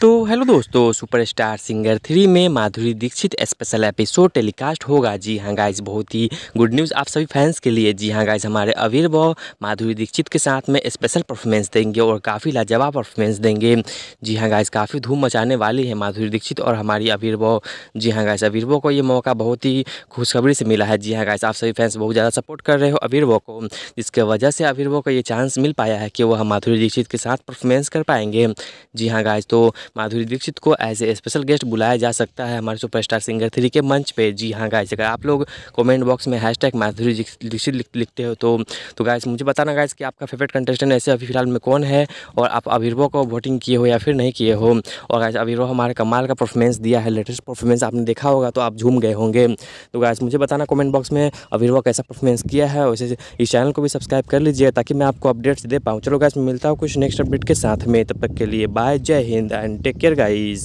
तो हेलो दोस्तों superstar singer three में Madhuri Dixit special episode telecast होगा जी हाँ गाइज बहुत ही गुड न्यूज़ आप सभी फैंस के लिए जी हाँ गाइज हमारे अवीर व माधुरी दीक्षित के साथ में स्पेशल परफॉर्मेंस देंगे और काफ़ी लाजवाब परफॉर्मेंस देंगे जी हाँ गाइज काफ़ी धूम मचाने वाली है माधुरी दीक्षित और हमारी अवीर व जी हाँ गाइज अवीर को ये मौका बहुत ही खुशखबरी से मिला है जी हाँ गाइज आप सभी फैंस बहुत ज़्यादा सपोर्ट कर रहे हो अवीर को जिसके वजह से अवीर को ये चांस मिल पाया है कि वह माधुरी दीक्षित के साथ परफॉर्मेंस कर पाएंगे जी हाँ गाइज तो माधुरी दीक्षित को एज ए स्पेशल गेस्ट बुलाया जा सकता है हमारे सुपरस्टार सिंगर थ्री के मंच पे जी हाँ गाइस अगर आप लोग कमेंट बॉक्स में हैशटैग माधुरी दीक्षित लिखते हो तो तो गाइस मुझे बताना गाइस कि आपका फेवरेट कंटेस्टेंट ऐसे अभी फिलहाल में कौन है और आप अभिरवो को वोटिंग किए हो या फिर नहीं किए हो और गाइस अभिरवो हमारे कमाल का परफॉर्मेंस दिया है लेटेस्ट परफॉर्मेंस आपने देखा होगा तो आप झूम गए होंगे तो गाइस मुझे बताना कॉमेंट बॉक्स में अभिरवो कैसा परफॉर्मेंस किया है वैसे इस चैनल को भी सब्सक्राइब कर लीजिए ताकि मैं आपको अपडेट्स दे पाऊँ चलो गाइस मिलता हूँ कुछ नेक्स्ट अपडेट के साथ में तब तक के लिए bye Jai Hind and take care guys